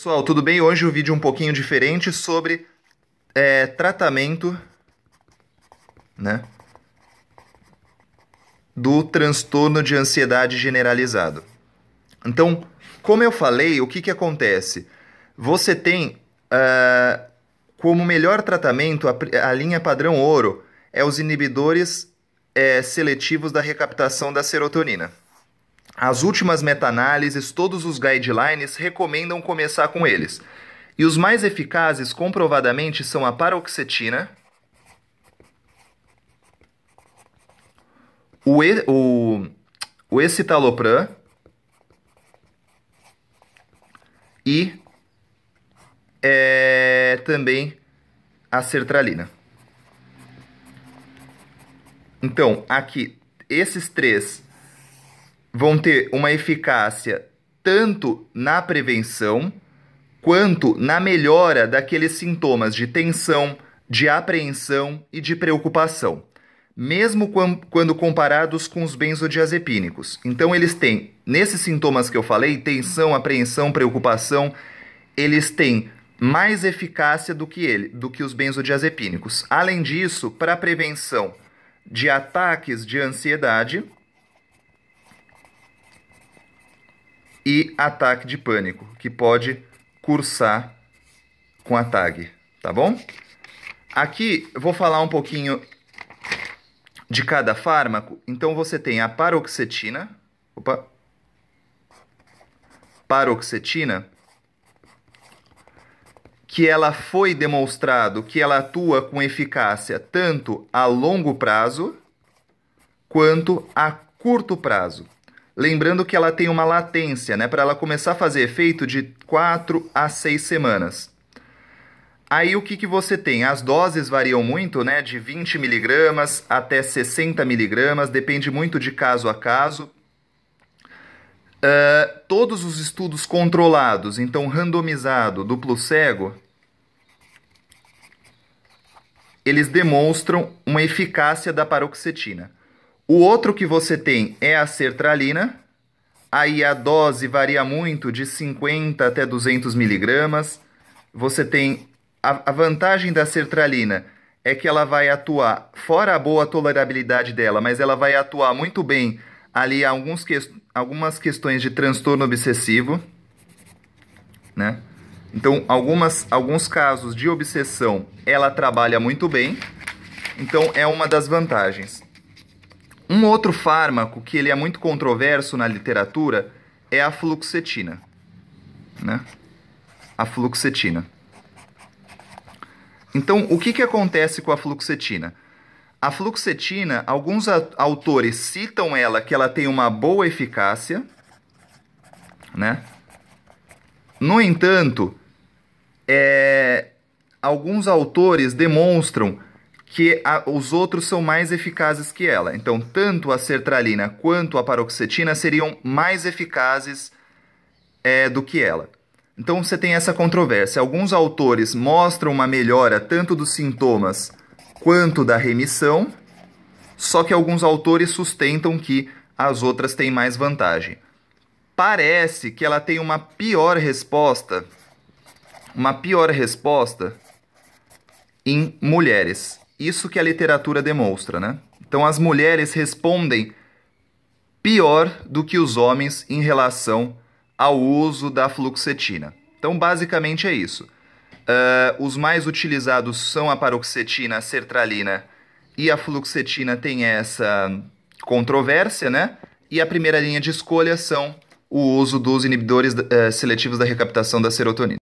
Pessoal, tudo bem? Hoje o um vídeo é um pouquinho diferente sobre é, tratamento né, do transtorno de ansiedade generalizado. Então, como eu falei, o que, que acontece? Você tem uh, como melhor tratamento a, a, linha padrão ouro é os inibidores é, seletivos da recaptação da serotonina. As últimas meta-análises, todos os guidelines recomendam começar com eles. E os mais eficazes, comprovadamente, são a paroxetina, o, e, o, o escitalopram e é, também a sertralina. Então, aqui, esses três vão ter uma eficácia tanto na prevenção quanto na melhora daqueles sintomas de tensão, de apreensão e de preocupação, mesmo quando comparados com os benzodiazepínicos. Então eles têm, nesses sintomas que eu falei, tensão, apreensão, preocupação, eles têm mais eficácia do que ele, do que os benzodiazepínicos. Além disso, para prevenção de ataques de ansiedade, e ataque de pânico, que pode cursar com a tag, tá bom? Aqui vou falar um pouquinho de cada fármaco. Então você tem a paroxetina, opa, paroxetina, que ela foi demonstrado que ela atua com eficácia tanto a longo prazo quanto a curto prazo. Lembrando que ela tem uma latência, né, para ela começar a fazer efeito de 4 a 6 semanas. Aí o que, que você tem? As doses variam muito, né? De 20 miligramas até 60 miligramas, depende muito de caso a caso. Uh, todos os estudos controlados, então randomizado, duplo cego, eles demonstram uma eficácia da paroxetina. O outro que você tem é a sertralina. Aí a dose varia muito, de 50 até 200 miligramas. Você tem a, a vantagem da sertralina é que ela vai atuar, fora a boa tolerabilidade dela, mas ela vai atuar muito bem ali alguns que, algumas questões de transtorno obsessivo, né? Então, algumas, alguns casos de obsessão ela trabalha muito bem, então é uma das vantagens. Um outro fármaco que ele é muito controverso na literatura é a fluoxetina, né? A fluoxetina. Então, o que, que acontece com a fluoxetina? A fluoxetina, alguns autores citam ela que ela tem uma boa eficácia, né? No entanto, é, alguns autores demonstram que a, os outros são mais eficazes que ela. Então, tanto a sertralina quanto a paroxetina seriam mais eficazes é, do que ela. Então, você tem essa controvérsia. Alguns autores mostram uma melhora tanto dos sintomas quanto da remissão, só que alguns autores sustentam que as outras têm mais vantagem. Parece que ela tem uma pior resposta, uma pior resposta em mulheres. Isso que a literatura demonstra, né? Então as mulheres respondem pior do que os homens em relação ao uso da fluoxetina. Então basicamente é isso. Uh, os mais utilizados são a paroxetina, a sertralina e a fluoxetina tem essa controvérsia, né? E a primeira linha de escolha são o uso dos inibidores uh, seletivos da recaptação da serotonina.